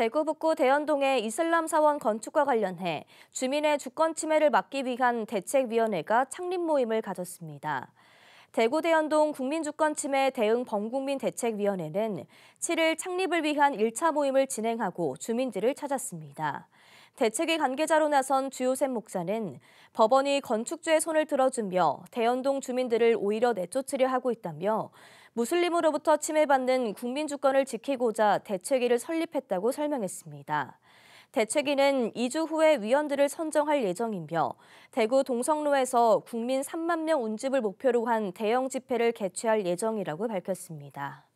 대구 북구 대연동의 이슬람 사원 건축과 관련해 주민의 주권 침해를 막기 위한 대책위원회가 창립 모임을 가졌습니다. 대구 대연동 국민주권침해 대응 범국민 대책위원회는 7일 창립을 위한 1차 모임을 진행하고 주민들을 찾았습니다. 대책의 관계자로 나선 주요셉 목사는 법원이 건축주의 손을 들어주며 대연동 주민들을 오히려 내쫓으려 하고 있다며 무슬림으로부터 침해받는 국민 주권을 지키고자 대책위를 설립했다고 설명했습니다. 대책위는 2주 후에 위원들을 선정할 예정이며 대구 동성로에서 국민 3만 명 운집을 목표로 한 대형 집회를 개최할 예정이라고 밝혔습니다.